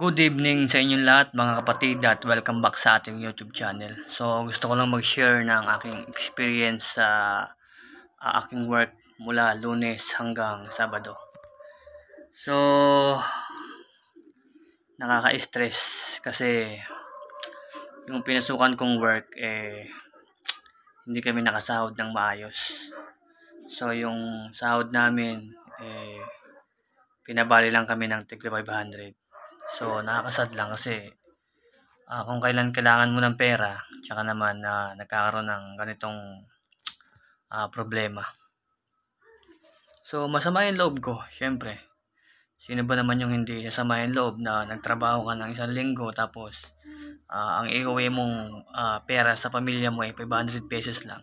Good evening sa inyong lahat mga kapatid at welcome back sa ating YouTube channel. So gusto ko lang mag-share ng aking experience sa uh, aking work mula lunes hanggang sabado. So nakaka-stress kasi yung pinasukan kong work eh hindi kami nakasahod ng maayos. So yung sahod namin eh pinabali lang kami ng tig 500. So, nakakasad lang kasi uh, kung kailan kailangan mo ng pera, tsaka naman uh, nagkakaroon ng ganitong uh, problema. So, masama yung loob ko, syempre. Sino ba naman yung hindi masama yung loob na nagtrabaho ka ng isang linggo tapos uh, ang iuwi mong uh, pera sa pamilya mo ay 500 pesos lang.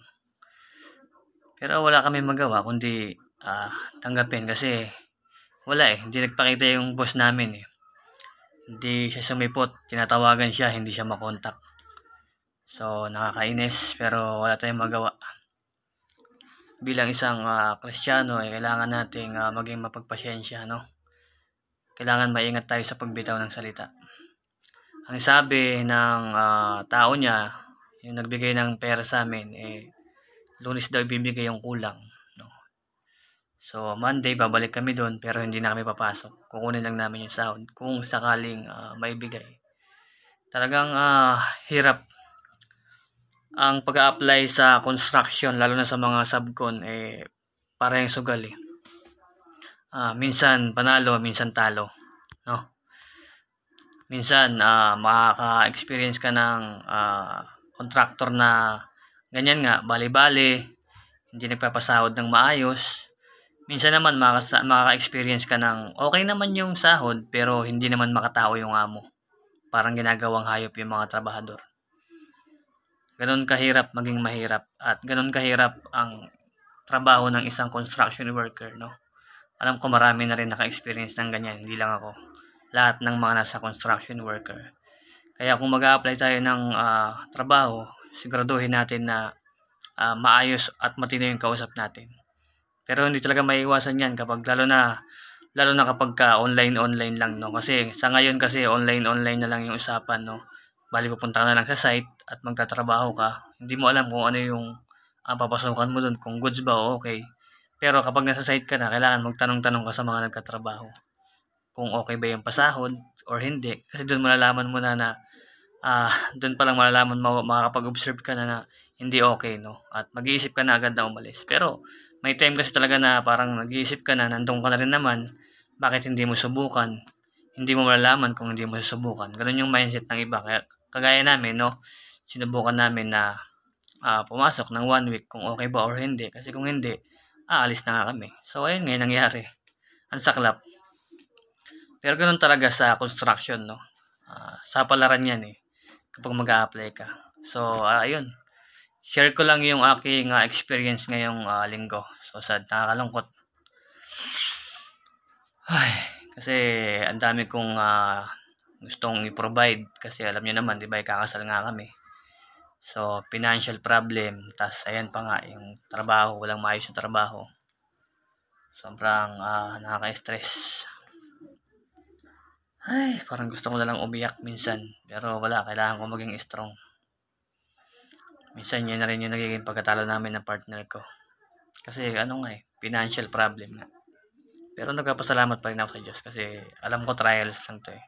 Pero wala kami magawa kundi uh, tanggapin kasi wala eh. Hindi nagpakita yung boss namin eh hindi siya sumipot, tinatawagan siya, hindi siya makontak. So, nakakainis pero wala tayong magawa. Bilang isang uh, ah, kristyano, eh, kailangan nating uh, maging mapagpasyensya, no? Kailangan maingat tayo sa pagbitaw ng salita. Ang sabi ng uh, tao niya, yung nagbigay ng pera sa amin, eh, lunis daw ibibigay yung kulang. So, Monday, babalik kami doon pero hindi na kami papasok. Kukunin lang namin yung sound kung sakaling uh, maibigay. Talagang uh, hirap ang pag apply sa construction, lalo na sa mga subcon, eh, parehong sugal eh. Uh, minsan panalo, minsan talo. No? Minsan, uh, makaka-experience ka ng uh, contractor na ganyan nga, bali-bali, hindi nagpapasahod ng maayos, minsan naman makasa- makaka-experience ka ng okay naman yung sahod pero hindi naman makatao yung amo. Parang ginagawang hayop yung mga trabahador. Ganon kahirap maging mahirap at ganon kahirap ang trabaho ng isang construction worker, no? Alam ko marami na rin naka-experience ng ganyan, hindi lang ako. Lahat ng mga nasa construction worker. Kaya kung mag apply tayo ng uh, trabaho, siguraduhin natin na uh, maayos at matino yung kausap natin pero hindi talaga maiiwasan yan kapag lalo na lalo na kapag ka online online lang no kasi sa ngayon kasi online online na lang yung usapan no bali pupunta ka na lang sa site at magtatrabaho ka hindi mo alam kung ano yung ang ah, papasukan mo doon kung goods ba o okay pero kapag nasa site ka na kailangan magtanong-tanong ka sa mga nagkatrabaho kung okay ba yung pasahod or hindi kasi doon malalaman mo na na ah, uh, doon pa lang malalaman mo makakapag-observe ka na na hindi okay no at mag-iisip ka na agad na umalis pero may time kasi talaga na parang nag-iisip ka na, nandun ka na rin naman, bakit hindi mo subukan? Hindi mo malalaman kung hindi mo susubukan. Ganun yung mindset ng iba. Kaya, kagaya namin, no? Sinubukan namin na uh, pumasok ng one week kung okay ba or hindi. Kasi kung hindi, aalis na nga kami. So, ayun ngayon nangyari. Ang saklap. Pero ganun talaga sa construction, no? Uh, sa palaran yan, eh. Kapag mag-a-apply ka. So, uh, ayun share ko lang yung aking uh, experience ngayong uh, linggo. So sad, nakakalungkot. Ay, kasi ang dami kong uh, gustong i-provide kasi alam niyo naman, 'di ba, kakasal nga kami. So, financial problem, tas ayan pa nga yung trabaho, walang maayos na trabaho. Sobrang uh, nakaka-stress. Ay, parang gusto ko na lang umiyak minsan. Pero wala, kailangan ko maging strong. Minsan yan na rin yung nagiging pagkatalo namin ng partner ko. Kasi ano nga eh, financial problem na. Pero nagpapasalamat pa rin ako sa Diyos kasi alam ko trials lang to eh.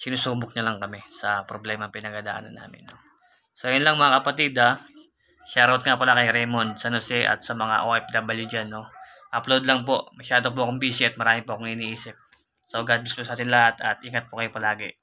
Sinusubok niya lang kami sa problema pinagadaanan namin. No? So yun lang mga kapatid ha. Ah. Shoutout nga pala kay Raymond San Jose at sa mga OFW dyan. No? Upload lang po. Masyado po akong busy at marami po akong iniisip. So God bless po sa atin lahat at ingat po kayo palagi.